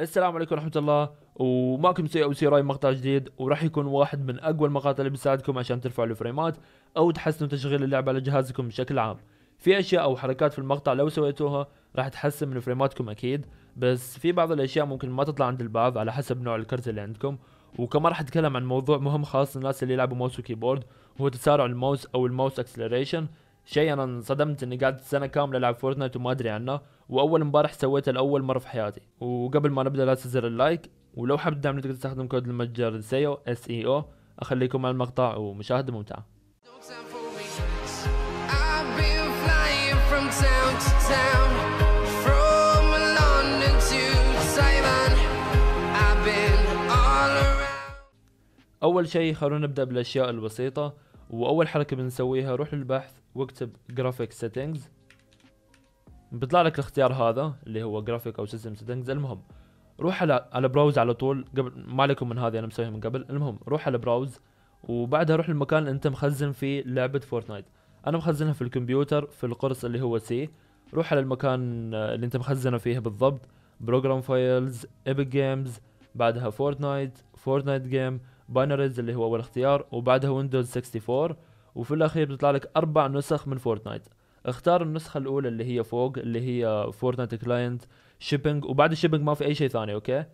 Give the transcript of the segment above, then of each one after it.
السلام عليكم ورحمة الله ومعكم سي او سي راي مقطع جديد وراح يكون واحد من اقوى المقاطع اللي بيساعدكم عشان ترفعوا الفريمات او تحسنوا تشغيل اللعبة على جهازكم بشكل عام في اشياء او حركات في المقطع لو سويتوها راح تحسن من فريماتكم اكيد بس في بعض الاشياء ممكن ما تطلع عند البعض على حسب نوع الكرت اللي عندكم وكمان راح اتكلم عن موضوع مهم خاص للناس اللي يلعبوا ماوس وكيبورد وهو تسارع الماوس او الماوس اكسلريشن شيء انا انصدمت اني قعدت سنه كامله العب فورتنايت وما ادري عنه واول امبارح سويته لاول مره في حياتي وقبل ما نبدا لا تنسى اللايك ولو حاب تدعمني تقدر تستخدم كود المتجر سيو اس اي او اخليكم مع المقطع ومشاهده ممتعه اول شيء خلونا نبدا بالاشياء البسيطه واول حركه بنسويها روح للبحث واكتب جرافيك سيتنجز بيطلع لك الاختيار هذا اللي هو جرافيك او سيستم سيتنجز المهم روح على على براوز على طول قبل ما عليكم من هذه انا مسويها من قبل المهم روح على براوز وبعدها روح للمكان اللي انت مخزن فيه لعبه فورتنايت انا مخزنها في الكمبيوتر في القرص اللي هو سي روح على المكان آه، اللي انت مخزنه فيه بالضبط بروجرام فايلز ايبك جيمز بعدها فورتنايت فورتنايت جيم باينريز اللي هو اول اختيار وبعدها ويندوز 64 وفي الاخير بتطلع لك اربع نسخ من فورتنايت اختار النسخه الاولى اللي هي فوق اللي هي فورتنايت كلاينت شيبنج وبعد الشيبنج ما في اي شيء ثاني اوكي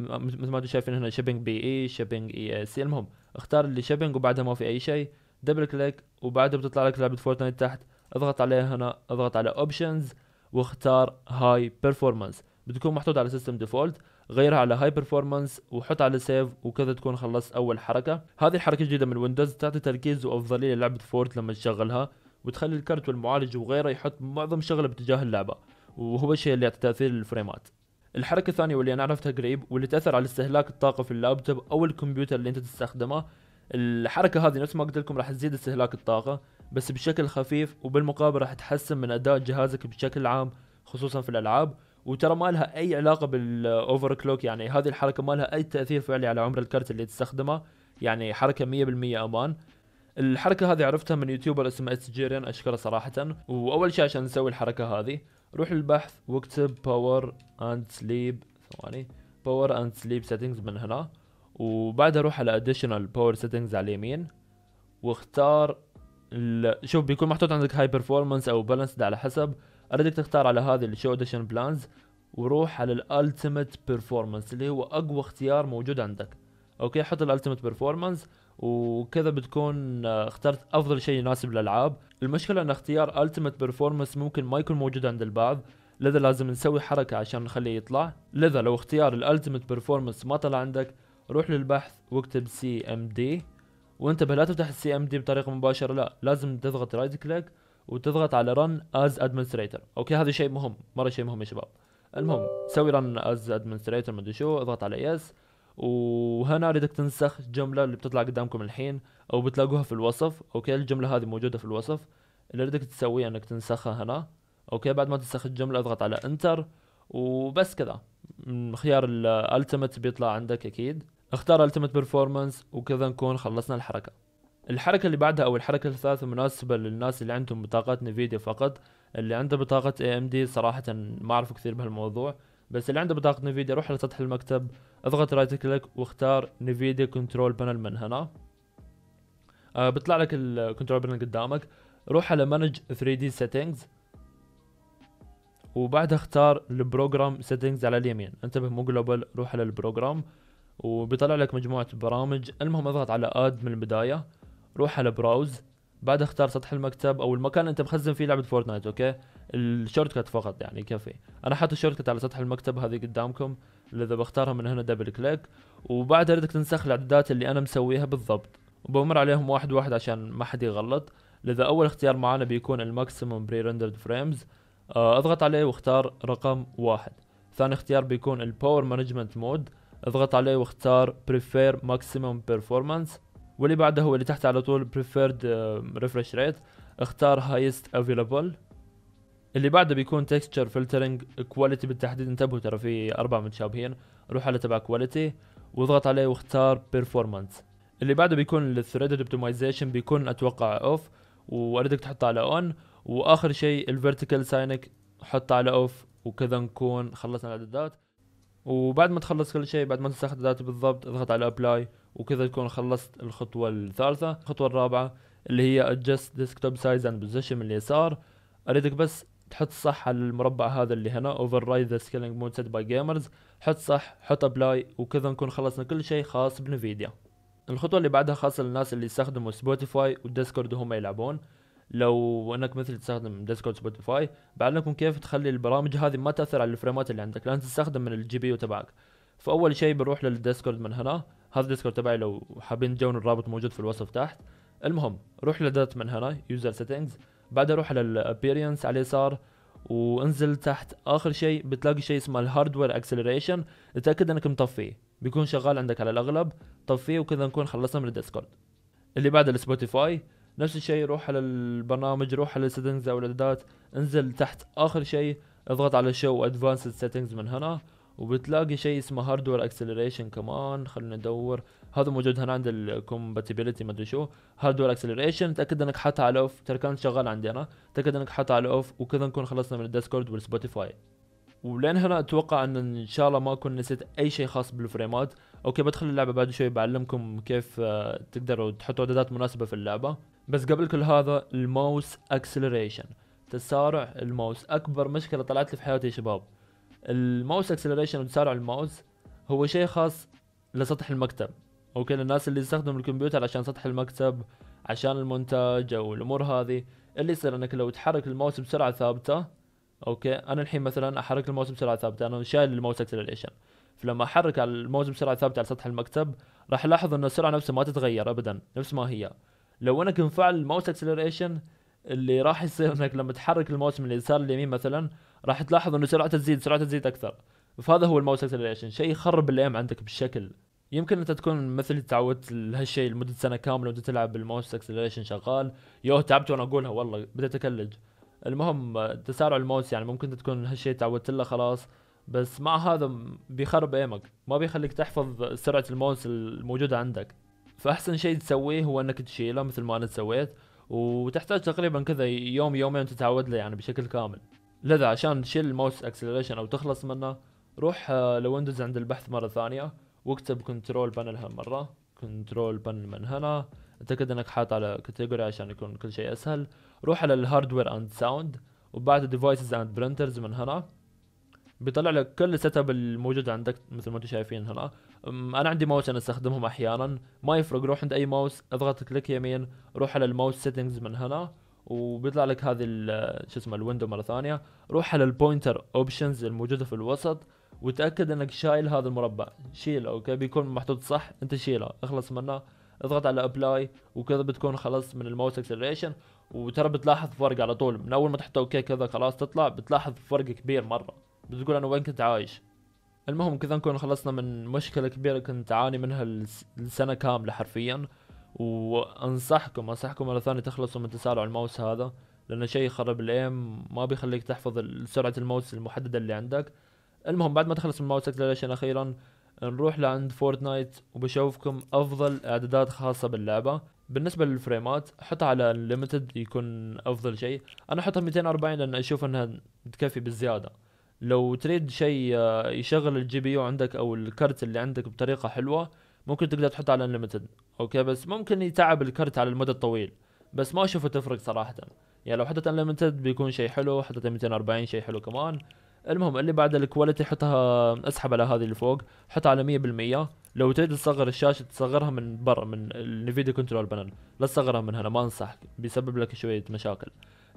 مثل ما انتم شايفين هنا شيبنج بي اي شيبنج اي اس المهم اختار اللي شيبنج وبعدها ما في اي شيء دبل كليك وبعدها بتطلع لك لعبه فورتنايت تحت اضغط عليها هنا اضغط على اوبشنز واختار هاي بيرفورمانس بتكون محطوط على سيستم ديفولت غيرها على هاي برفورمانس وحط على سيف وكذا تكون خلصت اول حركه هذه الحركه الجديده من ويندوز تعطي تركيز وافضليه للعبه فورت لما تشغلها وتخلي الكرت والمعالج وغيره يحط معظم شغله باتجاه اللعبه وهو الشيء اللي يعطي تاثير للفريمات الحركه الثانيه واللي انا عرفتها قريب واللي تاثر على استهلاك الطاقه في اللابتوب او الكمبيوتر اللي انت تستخدمه الحركه هذه نفس ما قلت لكم راح تزيد استهلاك الطاقه بس بشكل خفيف وبالمقابل راح تحسن من اداء جهازك بشكل عام خصوصا في الالعاب وترى ما لها اي علاقه بالاوفر كلوك يعني هذه الحركه ما لها اي تاثير فعلي على عمر الكرت اللي تستخدمه يعني حركه 100% امان الحركه هذه عرفتها من يوتيوبر اسمه اس جيرين اشكره صراحه واول شيء عشان نسوي الحركه هذه روح للبحث واكتب باور اند سليب ثواني باور اند سليب سيتنجز من هنا وبعدها روح على اديشنال باور سيتنجز على اليمين واختار شوف بيكون محطوط عندك هاي بيرفورمانس او بالانسد على حسب اريدك تختار على هذه الشو اوديشن بلانز وروح على الالتيميت بيرفورمانس اللي هو اقوى اختيار موجود عندك اوكي حط الالتيميت بيرفورمانس وكذا بتكون آه، اخترت افضل شيء يناسب الالعاب المشكله ان اختيار التيميت بيرفورمانس ممكن ما يكون موجود عند البعض لذا لازم نسوي حركه عشان نخليه يطلع لذا لو اختيار الالتيميت بيرفورمانس ما طلع عندك روح للبحث واكتب سي ام دي وانتبه لا تفتح السي ام دي بطريقه مباشره لا لازم تضغط رايت كليك وتضغط على رن از ادمنستريتور اوكي هذا شيء مهم مره شيء مهم يا شباب المهم سوي رن از ادمنستريتور مدري شو اضغط على يس yes. وهنا اريدك تنسخ الجمله اللي بتطلع قدامكم الحين او بتلاقوها في الوصف اوكي الجمله هذه موجوده في الوصف اللي اريدك تسويه انك تنسخها هنا اوكي بعد ما تنسخ الجمله اضغط على انتر وبس كذا خيار الالتيميت بيطلع عندك اكيد اختار التيميت بيرفورمانس وكذا نكون خلصنا الحركه الحركة اللي بعدها أو الحركة الثالثة مناسبة للناس اللي عندهم بطاقات نفيديا فقط اللي عنده بطاقة اي ام دي صراحة ما أعرف كثير بهالموضوع بس اللي عنده بطاقة نفيديا روح على سطح المكتب اضغط رايت كليك واختار نفيديا كنترول بانل من هنا آه بيطلع لك الكنترول بانل قدامك روح على مانج 3 دي سيتنجز وبعدها اختار البروجرام سيتنجز على اليمين انتبه مو جلوبال روح على البروجرام وبيطلع لك مجموعة برامج المهم اضغط على اد من البداية روح على براوز بعد اختار سطح المكتب او المكان اللي انت مخزن فيه لعبه فورتنايت اوكي الشورت كات فقط يعني كفي انا حاط الشورت كات على سطح المكتب هذه قدامكم اذا بختارها من هنا دبل كليك وبعدها بدك تنسخ الاعدادات اللي انا مسويها بالضبط وبمر عليهم واحد واحد عشان ما حد يغلط لذا اول اختيار معانا بيكون الماكسيموم بري رندرد فريمز اضغط عليه واختار رقم واحد ثاني اختيار بيكون الباور مانجمنت مود اضغط عليه واختار بريفير ماكسيموم بيرفورمانس واللي بعده هو اللي تحت على طول preferred uh, refresh rate اختار highest available اللي بعده بيكون texture filtering quality بالتحديد انتبهوا ترى في اربع متشابهين روح على تبع quality واضغط عليه واختار performance اللي بعده بيكون threaded optimization بيكون اتوقع اوف واريدك تحطه على اون واخر شيء vertical signing حطه على اوف وكذا نكون خلصنا الاعدادات وبعد ما تخلص كل شيء بعد ما تستخدم الداتا بالضبط اضغط على ابلاي وكذا تكون خلصت الخطوه الثالثه الخطوه الرابعه اللي هي adjust desktop size and position من اليسار اريدك بس تحط صح على المربع هذا اللي هنا override the scaling mode set by gamers حط صح حط ابلاي وكذا نكون خلصنا كل شيء خاص بنفيديا الخطوه اللي بعدها خاصه للناس اللي يستخدموا سبوتيفاي والديسكورد وهم يلعبون لو انك مثل تستخدم ديسكورد سبوتيفاي بعلمكم كيف تخلي البرامج هذه ما تاثر على الفريمات اللي عندك لان تستخدم من الجي بي يو تبعك فاول شيء بروح للديسكورد من هنا هذا الديسكورد تبعي لو حابين تجون الرابط موجود في الوصف تحت المهم روح لدات من هنا يوزر سيتنجز بعدها روح على الابيرينس على اليسار وانزل تحت اخر شيء بتلاقي شيء اسمه الهاردوير اكسلريشن اتاكد انك مطفيه بيكون شغال عندك على الاغلب طفيه وكذا نكون خلصنا من الديسكورد اللي بعد السبوتيفاي نفس الشيء روح على البرنامج روح على السيتنجز او الاعدادات انزل تحت اخر شيء اضغط على شو ادفانسد سيتنجز من هنا وبتلاقي شيء اسمه هاردوير اكسلريشن كمان خلينا ندور هذا موجود هنا عند الكومباتيبلتي ما ادري شو هاردوير اكسلريشن تاكد انك حاطها على اوف ترى كان شغال عندي انا تاكد انك حاطها على اوف وكذا نكون خلصنا من الديسكورد والسبوتيفاي ولين هنا اتوقع ان ان شاء الله ما اكون نسيت اي شيء خاص بالفريمات اوكي بدخل اللعبه بعد شوي بعلمكم كيف آه، تقدروا تحطوا اعدادات مناسبه في اللعبه بس قبل كل هذا الماوس اكسلريشن تسارع الماوس اكبر مشكله طلعت لي في حياتي يا شباب الماوس اكسلريشن وتسارع الماوس هو شيء خاص لسطح المكتب اوكي للناس اللي يستخدموا الكمبيوتر عشان سطح المكتب عشان المونتاج او الامور هذه اللي يصير انك لو تحرك الماوس بسرعه ثابته اوكي انا الحين مثلا احرك الماوس بسرعه ثابته انا شايل الماوس اكسلريشن فلما احرك الماوس بسرعه ثابته على سطح المكتب راح الاحظ ان السرعه نفسها ما تتغير ابدا نفس ما هي لو انك مفعل الماوس اكسلريشن اللي راح يصير انك لما تحرك الماوس من اليسار لليمين مثلا راح تلاحظ انه سرعته تزيد سرعته تزيد اكثر فهذا هو الماوس اكسلريشن شيء يخرب الايم عندك بالشكل يمكن انت تكون مثل تعودت لهالشيء لمده سنه كامله وانت تلعب بالماوس اكسلريشن شغال يوه تعبت وانا اقولها والله بديت اكلج المهم تسارع الماوس يعني ممكن تكون هالشيء تعودت له خلاص بس مع هذا بيخرب ايمك ما بيخليك تحفظ سرعه الماوس الموجوده عندك فاحسن شيء تسويه هو انك تشيله مثل ما انا سويت وتحتاج تقريبا كذا يوم يومين تتعود له يعني بشكل كامل لذا عشان تشيل الماوس اكسلريشن او تخلص منه روح آه، لويندوز عند البحث مره ثانيه واكتب كنترول بانل هالمره كنترول بانل من هنا اتاكد انك حاط على كاتيجوري عشان يكون كل شيء اسهل روح على الهاردوير اند ساوند وبعد ديفايسز اند برنترز من هنا بيطلع لك كل السيت اب الموجود عندك مثل ما انتم شايفين هنا انا عندي ماوس انا استخدمهم احيانا ما يفرق روح عند اي ماوس اضغط كليك يمين روح على الماوس سيتنجز من هنا وبيطلع لك هذه شو اسمه الويندو مره ثانيه روح على البوينتر اوبشنز الموجوده في الوسط وتاكد انك شايل هذا المربع شيله اوكي بيكون محطوط صح انت شيله اخلص منه اضغط على ابلاي وكذا بتكون خلصت من الماوس اكسلريشن وترى بتلاحظ فرق على طول من اول ما تحط اوكي كذا خلاص تطلع بتلاحظ فرق كبير مره بتقول انا وين كنت عايش المهم كذا نكون خلصنا من مشكله كبيره كنت اعاني منها لسنه كامله حرفيا وانصحكم انصحكم مره ثانيه تخلصوا من تسارع الماوس هذا لانه شيء يخرب الايم ما بيخليك تحفظ سرعه الماوس المحدده اللي عندك المهم بعد ما تخلص من ماوس اكسلريشن اخيرا نروح لعند فورتنايت وبشوفكم افضل اعدادات خاصه باللعبه بالنسبه للفريمات حطها على الليمتد يكون افضل شيء انا احطها 240 لان اشوف انها تكفي بالزياده لو تريد شيء آه، يشغل الجي بي يو عندك او الكرت اللي عندك بطريقه حلوه ممكن تقدر تحط على انليمتد اوكي بس ممكن يتعب الكرت على المدى الطويل بس ما اشوفه تفرق صراحه يعني لو حطيت انليمتد بيكون شيء حلو حطيت 240 شيء حلو كمان المهم اللي بعد الكواليتي حطها اسحب على هذه اللي فوق حطها على 100% لو تريد تصغر الشاشه تصغرها من برا من النفيديا كنترول بانل لا تصغرها من هنا ما انصحك بيسبب لك شويه مشاكل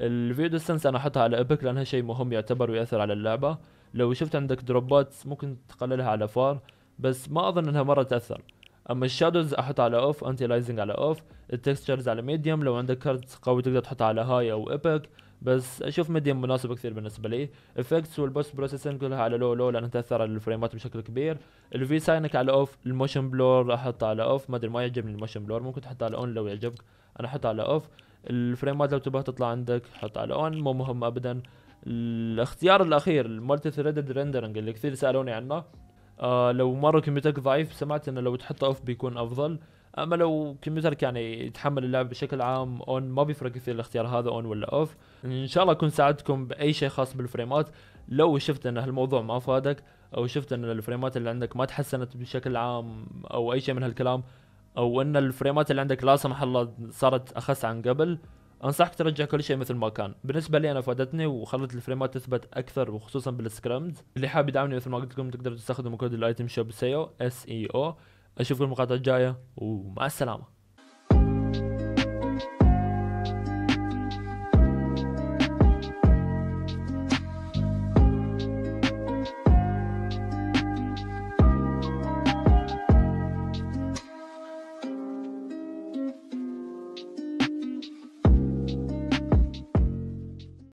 الفيو ديستنس انا احطها على ابك لانها شيء مهم يعتبر ويأثر على اللعبة لو شفت عندك دروبات ممكن تقللها على فار بس ما اظن انها مرة تأثر اما الشادوز احطها على اوف انتي لايزنج على اوف التكستشرز على ميديوم لو عندك كارد قوي تقدر تحطها على هاي او ايبك بس اشوف ميديوم مناسب كثير بالنسبه لي افكتس والبوست بروسيسنج كلها على لو لو لانها تاثر على الفريمات بشكل كبير الفي ساينك على اوف الموشن بلور احطه على اوف ما ادري ما يعجبني الموشن بلور ممكن تحطه على اون لو يعجبك انا احطه على اوف الفريمات لو تبغى تطلع عندك حط على اون مو مهم ابدا الاختيار الاخير المالتي ثريدد ريندرنج اللي كثير سالوني عنه آه لو مره كمبيوترك ضعيف سمعت انه لو تحطه اوف بيكون افضل اما لو كمبيوترك يعني يتحمل اللعب بشكل عام اون ما بيفرق كثير الاختيار هذا اون ولا اوف ان شاء الله اكون ساعدتكم باي شيء خاص بالفريمات لو شفت ان هالموضوع ما فادك او شفت ان الفريمات اللي عندك ما تحسنت بشكل عام او اي شيء من هالكلام او ان الفريمات اللي عندك لا سمح الله صارت اخس عن قبل انصحك ترجع كل شيء مثل ما كان بالنسبه لي انا فادتني وخلت الفريمات تثبت اكثر وخصوصا بالسكرامز اللي حاب يدعمني مثل ما قلت لكم تقدر تستخدموا كود الايتم شوب سيو اس اي او اشوفكم المقاطع الجايه ومع السلامه